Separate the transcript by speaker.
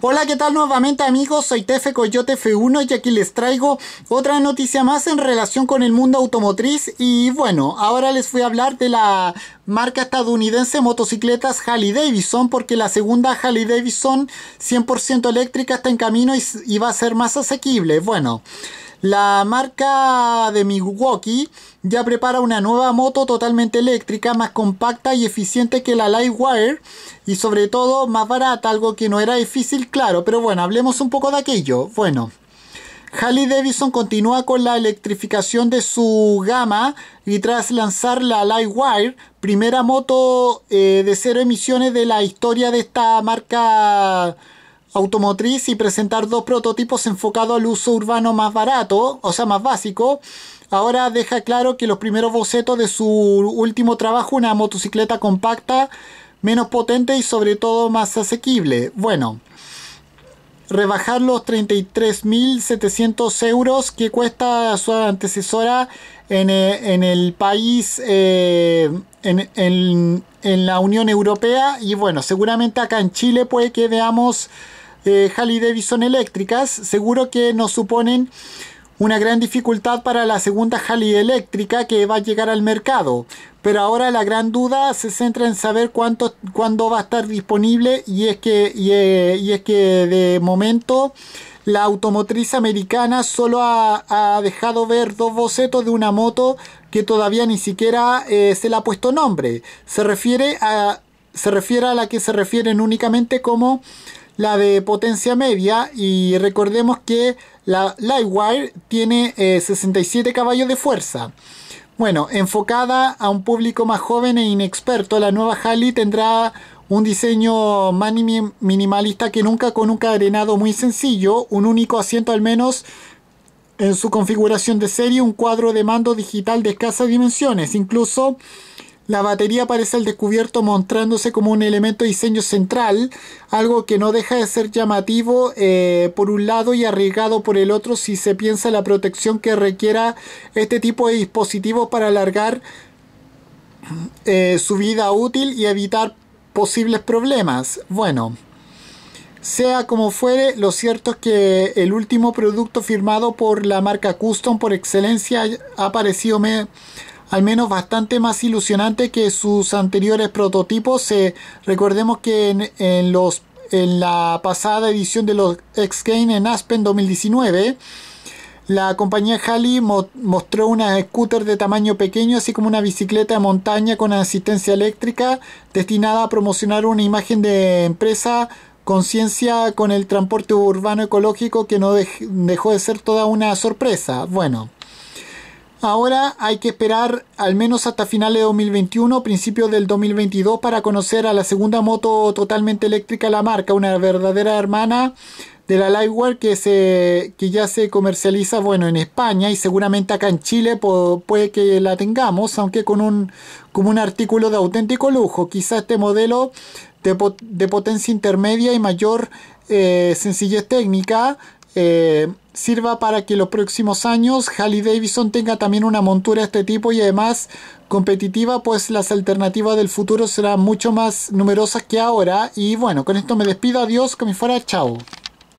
Speaker 1: Hola, ¿qué tal nuevamente amigos? Soy Tefe Coyote F1 y aquí les traigo otra noticia más en relación con el mundo automotriz y bueno, ahora les voy a hablar de la marca estadounidense motocicletas Harley Davidson porque la segunda Harley Davidson 100% eléctrica está en camino y va a ser más asequible. Bueno, la marca de Milwaukee ya prepara una nueva moto totalmente eléctrica, más compacta y eficiente que la Lightwire y sobre todo más barata, algo que no era difícil, claro, pero bueno, hablemos un poco de aquello. Bueno, Harley Davidson continúa con la electrificación de su gama y tras lanzar la Lightwire, primera moto eh, de cero emisiones de la historia de esta marca automotriz y presentar dos prototipos enfocados al uso urbano más barato, o sea, más básico. Ahora deja claro que los primeros bocetos de su último trabajo, una motocicleta compacta, menos potente y sobre todo más asequible. Bueno, rebajar los 33.700 euros que cuesta su antecesora en, eh, el país, eh, en, en la Unión Europea. Y bueno, seguramente acá en Chile puede que veamos eh, Harley Davidson eléctricas, seguro que nos suponen una gran dificultad para la segunda Harley eléctrica que va a llegar al mercado. Pero ahora la gran duda se centra en saber cuánto, cuándo va a estar disponible y es que, eh, es que de momento la automotriz americana solo ha, dejado ver dos bocetos de una moto que todavía ni siquiera eh, se le ha puesto nombre. Se refiere a, se refiere a la que se refieren únicamente como la de potencia media y recordemos que la Lightwire tiene 67 eh, caballos de fuerza. Bueno, enfocada a un público más joven e inexperto, la nueva Harley tendrá un diseño más minimalista que nunca con un carenado muy sencillo, un único asiento al menos en su configuración de serie, un cuadro de mando digital de escasas dimensiones, incluso la batería aparece al descubierto mostrándose como un elemento de diseño central, algo que no deja de ser llamativo eh, por un lado y arriesgado por el otro si se piensa la protección que requiera este tipo de dispositivos para alargar eh, su vida útil y evitar posibles problemas. Bueno. Sea como fuere, lo cierto es que el último producto firmado por la marca Custom por excelencia ha parecido me al menos bastante más ilusionante que sus anteriores prototipos. recordemos que en, la pasada edición de los X Games en Aspen 2019, la compañía Halley mostró una scooter de tamaño pequeño, así como una bicicleta de montaña con asistencia eléctrica, destinada a promocionar una imagen de empresa conciencia con el transporte urbano ecológico que no dejó de ser toda una sorpresa. Bueno. Ahora hay que esperar al menos hasta finales de 2021, principios del 2022 para conocer a la segunda moto totalmente eléctrica de la marca, una verdadera hermana de la lightwear que, se, ya se comercializa bueno, en España y seguramente acá en Chile puede que la tengamos, aunque con un, como un artículo de auténtico lujo. Quizá este modelo de, potencia intermedia y mayor eh, sencillez técnica eh, sirva para que los próximos años Harley Davidson tenga también una montura de este tipo y además competitiva, pues las alternativas del futuro serán mucho más numerosas que ahora. Y bueno, con esto me despido, adiós, que me fuera, chao.